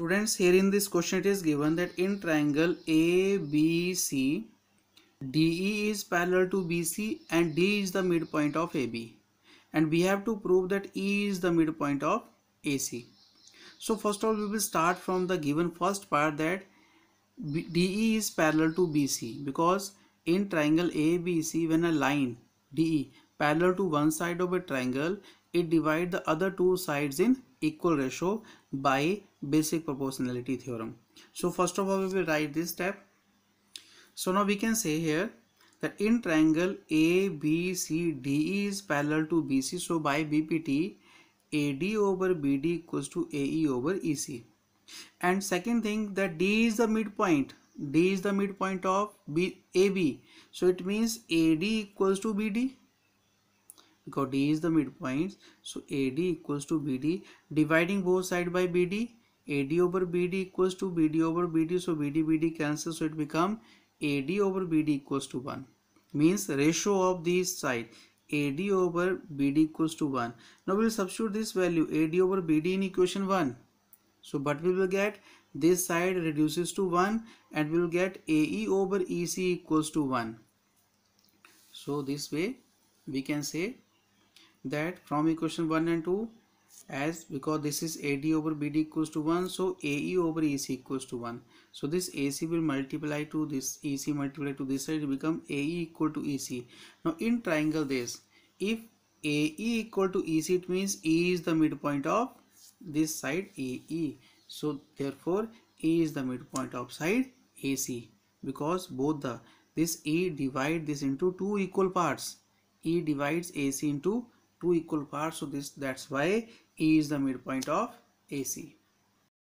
Students, here in this question it is given that in triangle ABC, DE is parallel to BC and D is the midpoint of AB. And we have to prove that E is the midpoint of AC. So first of all, we will start from the given first part that DE is parallel to BC because in triangle ABC when a line DE parallel to one side of a triangle it divides the other two sides in equal ratio by basic proportionality theorem so first of all we will write this step so now we can say here that in triangle ABCDE is parallel to BC so by BPT AD over BD equals to AE over EC and second thing that D is the midpoint D is the midpoint of B, AB so it means AD equals to BD because D is the midpoint. So AD equals to BD. Dividing both side by BD, AD over BD equals to BD over BD. So BD BD cancels. So it become AD over BD equals to 1. Means ratio of these side. AD over BD equals to 1. Now we will substitute this value AD over BD in equation 1. So but we will get this side reduces to 1 and we will get AE over EC equals to 1. So this way we can say that from equation 1 and 2 as because this is AD over BD equals to 1 so AE over EC equals to 1 so this AC will multiply to this EC multiply to this side become AE equal to EC now in triangle this if AE equal to EC it means E is the midpoint of this side AE so therefore E is the midpoint of side AC because both the this E divide this into two equal parts E divides AC into two equal parts so this that's why E is the midpoint of AC